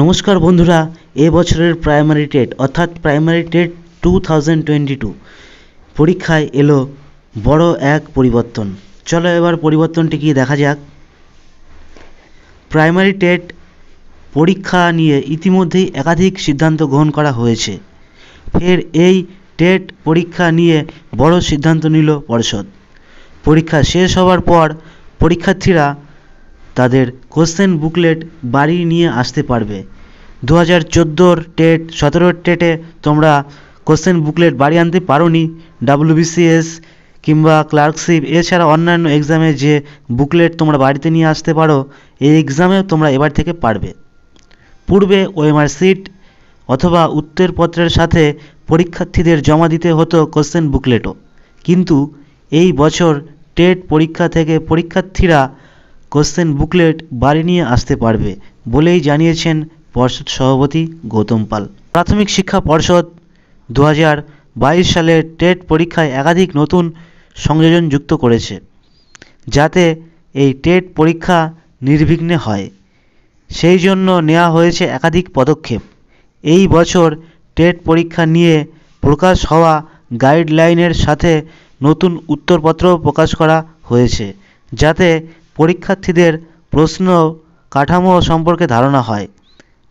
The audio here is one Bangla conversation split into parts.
নমস্কার বন্ধুরা এবছরের প্রাইমারি টেট অর্থাৎ primary TET two thousand twenty two পরীক্ষায় এলো বড় এক পরিবর্তন চলো এবার পরিবর্তনটি কি দেখা যাক প্রাইমারি টেট পরীক্ষা নিয়ে ইতিমধ্যেই একাধিক সিদ্ধান্ত গ্রহণ করা হয়েছে ফের এই টেট পরীক্ষা নিয়ে বড় সিদ্ধান্ত নিল পর্ষদ পরীক্ষা শেষ হওয়ার পর পরীক্ষার্থীরা তাদের কোশ্চেন বুকলেট বাড়ি নিয়ে আসতে পারবে দু হাজার চোদ্দোর টেট সতেরোর টেটে তোমরা কোশ্চেন বুকলেট বাড়ি আনতে পারো নি ডাব্লিউবিসিএস কিংবা ক্লার্কশিপ এছাড়া অন্যান্য এক্সামে যে বুকলেট তোমরা বাড়িতে নিয়ে আসতে পারো এই এক্সামে তোমরা এবার থেকে পারবে পূর্বে ওএমআর সিট অথবা উত্তরপত্রের সাথে পরীক্ষার্থীদের জমা দিতে হতো কোশ্চেন বুকলেটও কিন্তু এই বছর টেট পরীক্ষা থেকে পরীক্ষার্থীরা কোশ্চেন বুকলেট বাড়ি নিয়ে আসতে পারবে বলেই জানিয়েছেন পর্ষদ সভাপতি গৌতম পাল প্রাথমিক শিক্ষা পর্ষদ দু বাইশ সালে টেট পরীক্ষায় একাধিক নতুন সংযোজন যুক্ত করেছে যাতে এই টেট পরীক্ষা নির্বিঘ্নে হয় সেই জন্য নেওয়া হয়েছে একাধিক পদক্ষেপ এই বছর টেট পরীক্ষা নিয়ে প্রকাশ হওয়া গাইডলাইনের সাথে নতুন উত্তরপত্র প্রকাশ করা হয়েছে যাতে পরীক্ষার্থীদের প্রশ্ন কাঠামো সম্পর্কে ধারণা হয়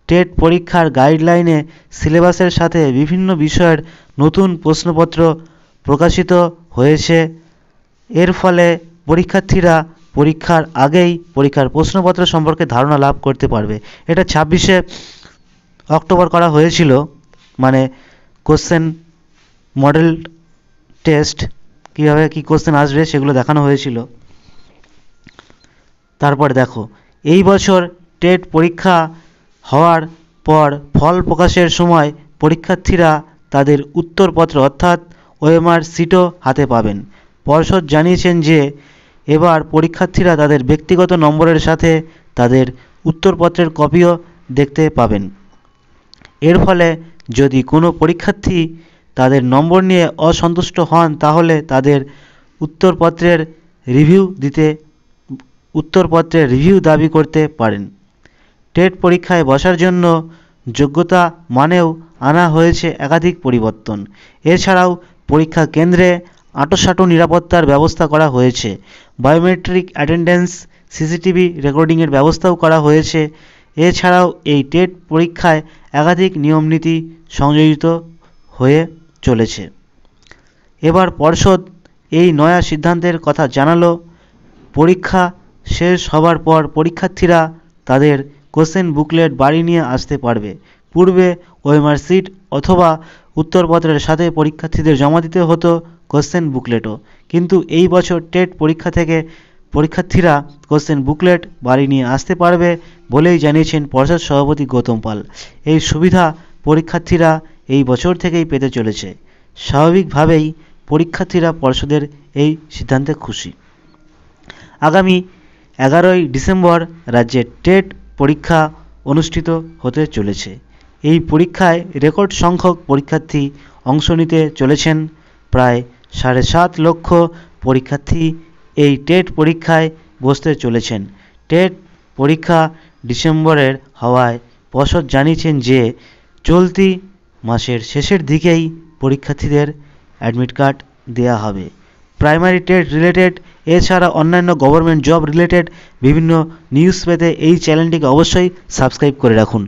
টেট পরীক্ষার গাইডলাইনে সিলেবাসের সাথে বিভিন্ন বিষয়ের নতুন প্রশ্নপত্র প্রকাশিত হয়েছে এর ফলে পরীক্ষার্থীরা পরীক্ষার আগেই পরীক্ষার প্রশ্নপত্র সম্পর্কে ধারণা লাভ করতে পারবে এটা ছাব্বিশে অক্টোবর করা হয়েছিল মানে কোশ্চেন মডেল টেস্ট কীভাবে কী কোশ্চেন আসবে সেগুলো দেখানো হয়েছিল তারপর দেখো এই বছর টেট পরীক্ষা হওয়ার পর ফল প্রকাশের সময় পরীক্ষার্থীরা তাদের উত্তরপত্র অর্থাৎ ওএমআর সিটও হাতে পাবেন পর্ষদ জানিয়েছেন যে এবার পরীক্ষার্থীরা তাদের ব্যক্তিগত নম্বরের সাথে তাদের উত্তরপত্রের কপিও দেখতে পাবেন এর ফলে যদি কোনো পরীক্ষার্থী তাদের নম্বর নিয়ে অসন্তুষ্ট হন তাহলে তাদের উত্তরপত্রের রিভিউ দিতে উত্তরপত্রে রিভিউ দাবি করতে পারেন টেট পরীক্ষায় বসার জন্য যোগ্যতা মানেও আনা হয়েছে একাধিক পরিবর্তন এছাড়াও পরীক্ষা কেন্দ্রে আটোসাটো নিরাপত্তার ব্যবস্থা করা হয়েছে বায়োমেট্রিক অ্যাটেন্ডেন্স সিসিটিভি রেকর্ডিংয়ের ব্যবস্থাও করা হয়েছে এছাড়াও এই টেট পরীক্ষায় একাধিক নিয়মনীতি সংযোজিত হয়ে চলেছে এবার পর্ষদ এই নয়া সিদ্ধান্তের কথা জানালো পরীক্ষা শেষ হবার পর পরীক্ষার্থীরা তাদের কোশ্চেন বুকলেট বাড়ি নিয়ে আসতে পারবে পূর্বে ওয়েমার সিট অথবা উত্তরপত্রের সাথে পরীক্ষার্থীদের জমা দিতে হতো কোশ্চেন বুকলেটও কিন্তু এই বছর টেট পরীক্ষা থেকে পরীক্ষার্থীরা কোশ্চেন বুকলেট বাড়ি নিয়ে আসতে পারবে বলেই জানিয়েছেন পর্ষদ সভাপতি গৌতম পাল এই সুবিধা পরীক্ষার্থীরা এই বছর থেকেই পেতে চলেছে স্বাভাবিকভাবেই পরীক্ষার্থীরা পর্ষদের এই সিদ্ধান্তে খুশি আগামী এগারোই ডিসেম্বর রাজ্যে টেট পরীক্ষা অনুষ্ঠিত হতে চলেছে এই পরীক্ষায় রেকর্ড সংখ্যক পরীক্ষার্থী অংশ নিতে চলেছেন প্রায় সাড়ে সাত লক্ষ পরীক্ষার্থী এই টেট পরীক্ষায় বসতে চলেছেন টেট পরীক্ষা ডিসেম্বরের হওয়ায় পশদ জানিয়েছেন যে চলতি মাসের শেষের দিকেই পরীক্ষার্থীদের অ্যাডমিট কার্ড দেওয়া হবে প্রাইমারি টেট রিলেটেড এছাড়া অন্যান্য গভর্নমেন্ট জব রিলেটেড বিভিন্ন নিউজ পেতে এই চ্যানেলটিকে অবশ্যই সাবস্ক্রাইব করে রাখুন